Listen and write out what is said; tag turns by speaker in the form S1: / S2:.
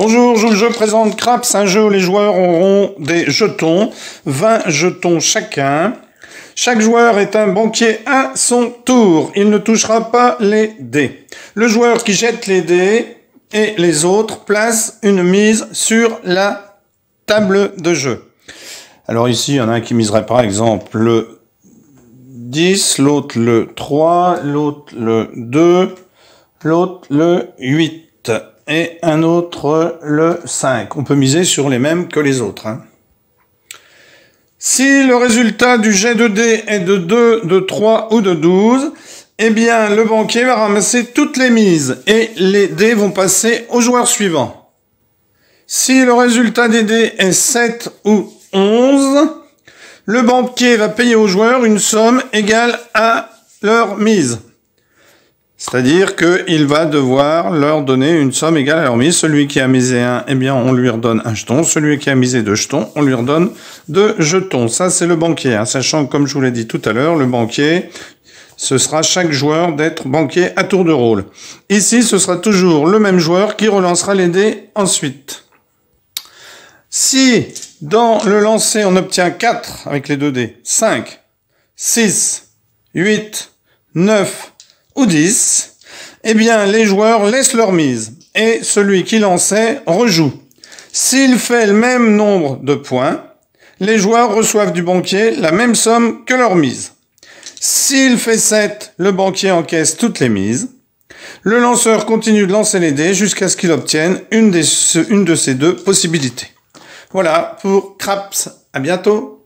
S1: Bonjour, je, présente Craps, un jeu où les joueurs auront des jetons, 20 jetons chacun. Chaque joueur est un banquier à son tour, il ne touchera pas les dés. Le joueur qui jette les dés et les autres place une mise sur la table de jeu. Alors ici, il y en a un qui miserait par exemple le 10, l'autre le 3, l'autre le 2, l'autre le 8 et un autre le 5. On peut miser sur les mêmes que les autres. Hein. Si le résultat du jet de dés est de 2, de 3 ou de 12, eh bien le banquier va ramasser toutes les mises et les dés vont passer au joueur suivant. Si le résultat des dés est 7 ou 11, le banquier va payer aux joueurs une somme égale à leur mise. C'est-à-dire qu'il va devoir leur donner une somme égale à leur mise. Celui qui a misé un, eh bien, on lui redonne un jeton. Celui qui a misé deux jetons, on lui redonne deux jetons. Ça, c'est le banquier. Hein. Sachant comme je vous l'ai dit tout à l'heure, le banquier, ce sera chaque joueur d'être banquier à tour de rôle. Ici, ce sera toujours le même joueur qui relancera les dés ensuite. Si, dans le lancer, on obtient 4 avec les deux dés, 5, 6, 8, 9, ou 10, eh bien les joueurs laissent leur mise et celui qui lançait rejoue. S'il fait le même nombre de points, les joueurs reçoivent du banquier la même somme que leur mise. S'il fait 7, le banquier encaisse toutes les mises. Le lanceur continue de lancer les dés jusqu'à ce qu'il obtienne une, une de ces deux possibilités. Voilà pour Craps. À bientôt.